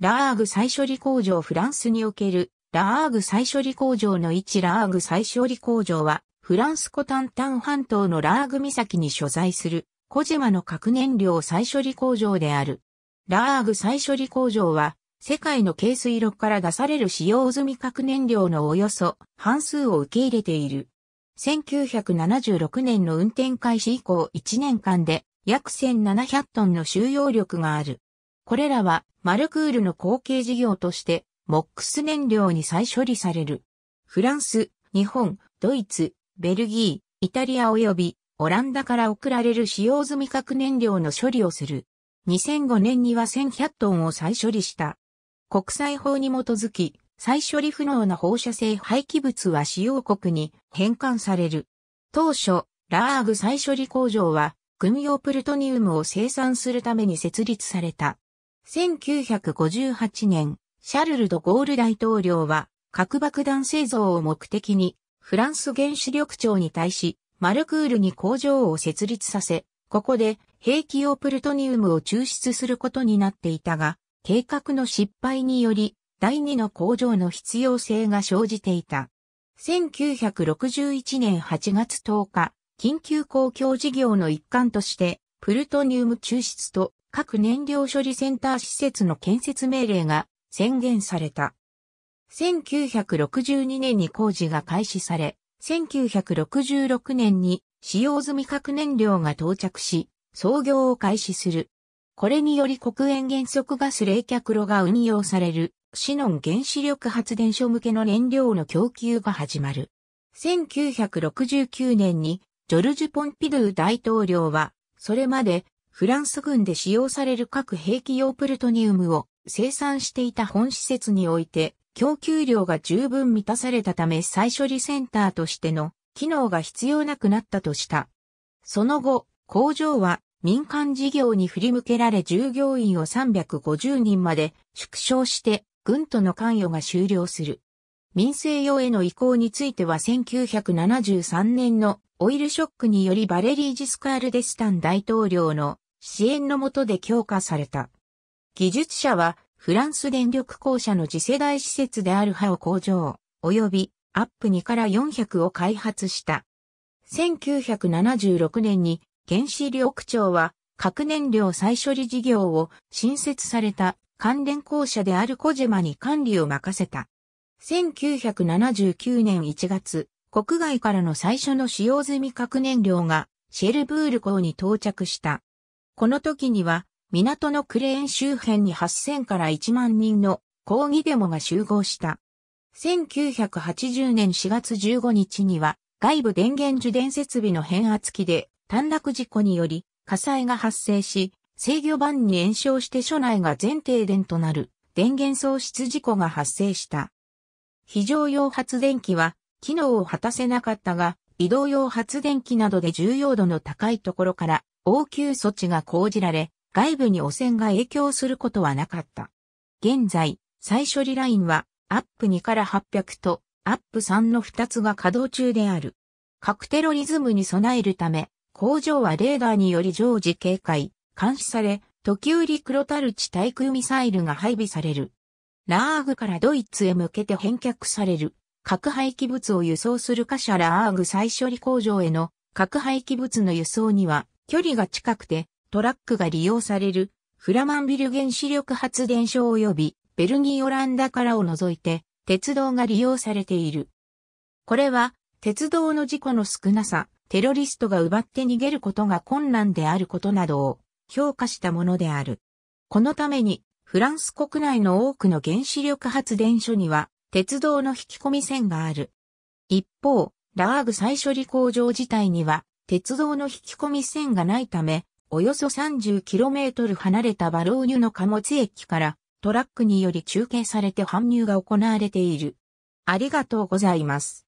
ラーグ再処理工場フランスにおけるラーグ再処理工場の1ラーグ再処理工場はフランスコタンタン半島のラーグ岬に所在するコジェマの核燃料再処理工場である。ラーグ再処理工場は世界の軽水炉から出される使用済み核燃料のおよそ半数を受け入れている。1976年の運転開始以降1年間で約1700トンの収容力がある。これらはマルクールの後継事業として、モックス燃料に再処理される。フランス、日本、ドイツ、ベルギー、イタリア及びオランダから送られる使用済み核燃料の処理をする。2005年には1100トンを再処理した。国際法に基づき、再処理不能な放射性廃棄物は使用国に返還される。当初、ラーグ再処理工場は、軍用プルトニウムを生産するために設立された。1958年、シャルル・ド・ゴール大統領は、核爆弾製造を目的に、フランス原子力庁に対し、マルクールに工場を設立させ、ここで兵器用プルトニウムを抽出することになっていたが、計画の失敗により、第二の工場の必要性が生じていた。1961年8月10日、緊急公共事業の一環として、プルトニウム抽出と核燃料処理センター施設の建設命令が宣言された。1962年に工事が開始され、1966年に使用済み核燃料が到着し、操業を開始する。これにより黒煙原則ガス冷却炉が運用される、シノン原子力発電所向けの燃料の供給が始まる。1969年にジョルジュ・ポンピドゥ大統領は、それまでフランス軍で使用される核兵器用プルトニウムを生産していた本施設において、供給量が十分満たされたため再処理センターとしての機能が必要なくなったとした。その後、工場は民間事業に振り向けられ従業員を350人まで縮小して軍との関与が終了する。民生用への移行については1973年のオイルショックによりバレリー・ジスカール・デスタン大統領の支援の下で強化された。技術者はフランス電力公社の次世代施設であるハオ工場、及びアップ2から400を開発した。1976年に原子力庁は核燃料再処理事業を新設された関連公社であるコジェマに管理を任せた。1979年1月、国外からの最初の使用済み核燃料がシェルブール港に到着した。この時には、港のクレーン周辺に8000から1万人の抗議デモが集合した。1980年4月15日には、外部電源受電設備の変圧器で短絡事故により火災が発生し、制御盤に炎症して所内が全停電となる電源喪失事故が発生した。非常用発電機は機能を果たせなかったが、移動用発電機などで重要度の高いところから応急措置が講じられ、外部に汚染が影響することはなかった。現在、再処理ラインは、アップ2から800と、アップ3の2つが稼働中である。核テロリズムに備えるため、工場はレーダーにより常時警戒、監視され、時折黒タルチ対空ミサイルが配備される。ラーグからドイツへ向けて返却される核廃棄物を輸送する貨車ラーグ再処理工場への核廃棄物の輸送には距離が近くてトラックが利用されるフラマンビル原子力発電所及びベルギー・オランダからを除いて鉄道が利用されている。これは鉄道の事故の少なさ、テロリストが奪って逃げることが困難であることなどを評価したものである。このためにフランス国内の多くの原子力発電所には、鉄道の引き込み線がある。一方、ラーグ再処理工場自体には、鉄道の引き込み線がないため、およそ 30km 離れたバローニュの貨物駅からトラックにより中継されて搬入が行われている。ありがとうございます。